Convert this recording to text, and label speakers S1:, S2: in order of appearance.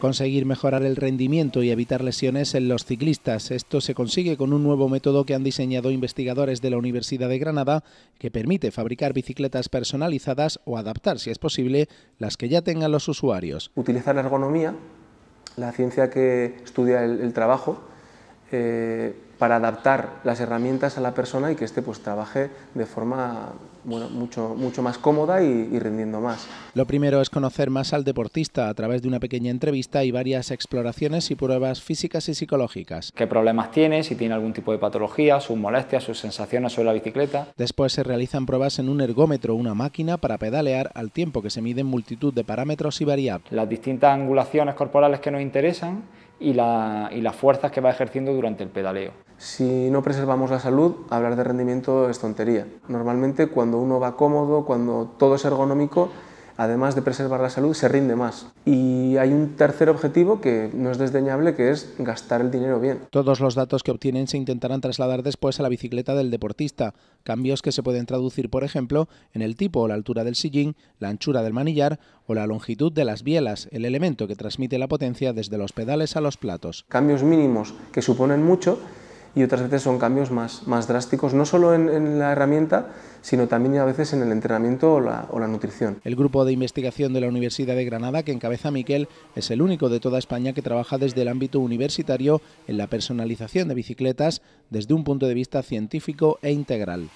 S1: conseguir mejorar el rendimiento y evitar lesiones en los ciclistas. Esto se consigue con un nuevo método que han diseñado investigadores de la Universidad de Granada que permite fabricar bicicletas personalizadas o adaptar, si es posible, las que ya tengan los usuarios. Utilizar la ergonomía,
S2: la ciencia que estudia el, el trabajo, eh, para adaptar las herramientas a la persona y que este pues, trabaje de forma mucho,
S1: más cómoda y, y, rindiendo más. Lo primero es conocer más al deportista a través de una pequeña entrevista y varias exploraciones y pruebas físicas y psicológicas.
S3: ¿Qué problemas tiene? Si tiene algún tipo de patología, sus molestias, sus sensaciones sobre la bicicleta.
S1: Después se realizan pruebas en un ergómetro,
S3: una máquina para pedalear al tiempo que se miden multitud de parámetros y variables. Las distintas angulaciones corporales que nos interesan y, la, y las fuerzas que va ejerciendo durante el pedaleo.
S2: Si no preservamos la salud, hablar de rendimiento es tontería. Normalmente cuando uno va cómodo, cuando todo es ergonómico, además de preservar la salud, se rinde más. Y hay
S1: un tercer objetivo que no es desdeñable, que es gastar el dinero bien. Todos los datos que obtienen se intentarán trasladar después a la bicicleta del deportista, cambios que se pueden traducir, por ejemplo, en el tipo o la altura del sillín, la anchura del manillar o la longitud de las bielas, el elemento que transmite la potencia desde los pedales a los platos.
S2: Cambios mínimos que suponen mucho y otras veces son cambios más, drásticos, no solo en, la herramienta, sino también a veces en el
S1: entrenamiento o la, nutrición. El grupo de investigación de la Universidad de Granada que encabeza Miquel es el único de toda España que trabaja desde el ámbito universitario en la personalización de bicicletas desde un punto de vista científico e integral.